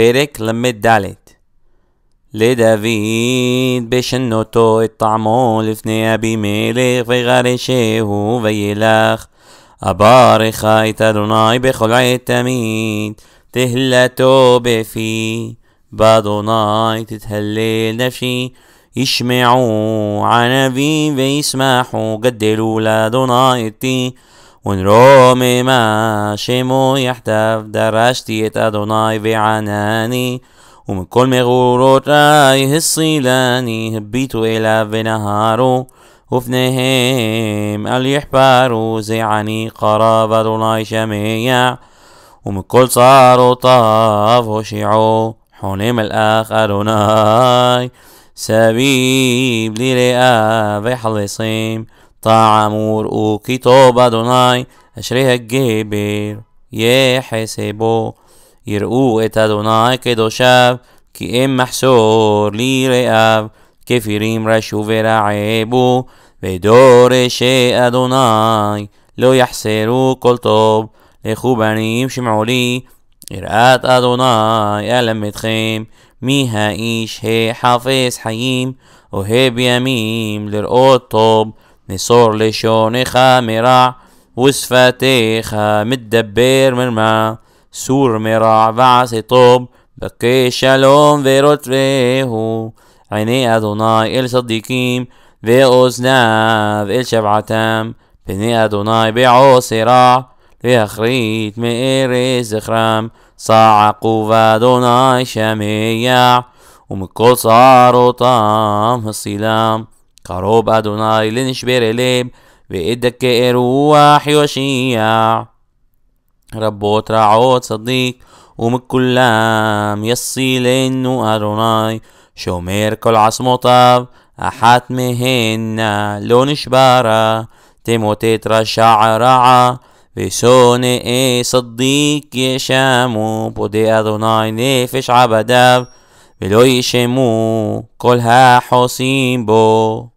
פרק ל"ד לדוד בשנותו את טעמו לפני אבימלך וגרשהו וילך. אברכה את אדוני בכל עת תמיד, תהלתו בפי. באדוני תתהלל נפשי, ישמעו ענבים וישמחו, גדלו לאדוני אתי. ונרומם השמו יחדיו, דרשתי את אדוני וענני, ומכל מרורותי הסילני, הביטו אליו ונהרו, ופניהם אל יחפרו, זעני קרב אדוני שמיע, ומכל צרותיו הושיעו, חולם מלאך אדוני, סביב ליראיו וחלצים. طعام רואו כי טוב אדוני אשרי הגבר יחסבו יראו את אדוני קדושיו כי אין מחסור ליראיו כפירים רשו ורעבו ודורשי אדוני לא יחסרו כל טוב לכו בנים שמעו לי יראת אדוני אלמדכם מי האיש החפץ חיים אוהב ימים לראות טוב نصور لشوني خامرة وصفتي خامدبير مرمى سور مرع بعصي طوب بكي شالوم في رتبهو عيني أدوناي إل صديقيم في أوزناف إل شبعتام بني أدوناي بيعو صراع في أخريت مئري زخرام صاعقو فادوناي شاميع ومكو صارو طام الصلام קרוב אדוני לנשברי לב, וידכא רוח יושיע. רבות רעות צדיק, ומכולם יסילנו אדוני, שומר כל עצמותיו, אחת מהן לא נשברה, תמוטט רשע רעה. ושונאי צדיק ישמו, פודה אדוני נפש עבדיו, ולא ישמו כל החוסים בו.